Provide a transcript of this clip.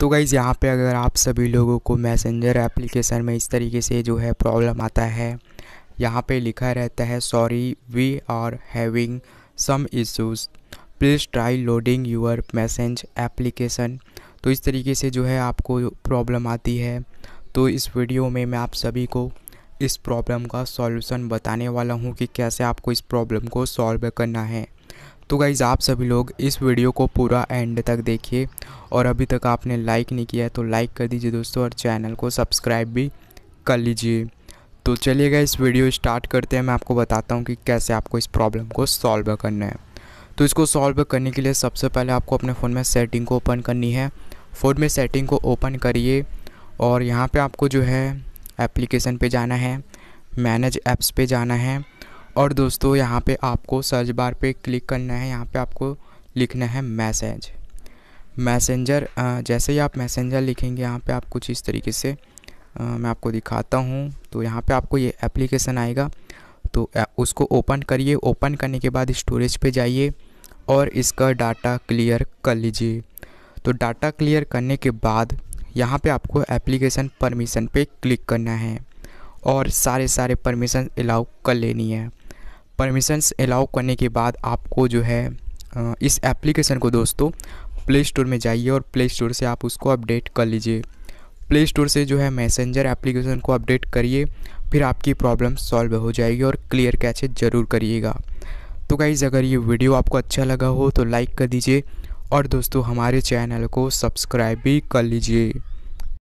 तो गाइज़ यहाँ पे अगर आप सभी लोगों को मैसेंजर एप्लीकेशन में इस तरीके से जो है प्रॉब्लम आता है यहाँ पे लिखा रहता है sorry we are having some issues please try loading your message application तो इस तरीके से जो है आपको प्रॉब्लम आती है तो इस वीडियो में मैं आप सभी को इस प्रॉब्लम का सॉल्यूशन बताने वाला हूँ कि कैसे आपको इस प्रॉब्लम को सॉल्व करना है तो गाइज़ आप सभी लोग इस वीडियो को पूरा एंड तक देखिए और अभी तक आपने लाइक नहीं किया है तो लाइक कर दीजिए दोस्तों और चैनल को सब्सक्राइब भी कर लीजिए तो चलिए इस वीडियो स्टार्ट करते हैं मैं आपको बताता हूँ कि कैसे आपको इस प्रॉब्लम को सॉल्व करना है तो इसको सॉल्व करने के लिए सबसे पहले आपको अपने फ़ोन में सेटिंग को ओपन करनी है फ़ोन में सेटिंग को ओपन करिए और यहाँ पे आपको जो है एप्लीकेशन पे जाना है मैनेज ऐप्स पे जाना है और दोस्तों यहाँ पे आपको सर्च बार पे क्लिक करना है यहाँ पे आपको लिखना है मैसेज मैसेंजर जैसे ही आप मैसेंजर लिखेंगे यहाँ पे आप कुछ इस तरीके से मैं आपको दिखाता हूँ तो यहाँ पे आपको ये एप्लीकेशन आएगा तो उसको ओपन करिए ओपन करने के बाद स्टोरेज पे जाइए और इसका डाटा क्लियर कर लीजिए तो डाटा क्लियर करने के बाद यहाँ पे आपको एप्लीकेशन परमिशन पे क्लिक करना है और सारे सारे परमिशन अलाउ कर लेनी है परमिशंस अलाउ करने के बाद आपको जो है इस एप्लीकेशन को दोस्तों प्ले स्टोर में जाइए और प्ले स्टोर से आप उसको अपडेट कर लीजिए प्ले स्टोर से जो है मैसेंजर एप्लीकेशन को अपडेट करिए फिर आपकी प्रॉब्लम सॉल्व हो जाएगी और क्लियर कैचे ज़रूर करिएगा तो गाइज़ अगर ये वीडियो आपको अच्छा लगा हो तो लाइक कर दीजिए और दोस्तों हमारे चैनल को सब्सक्राइब भी कर लीजिए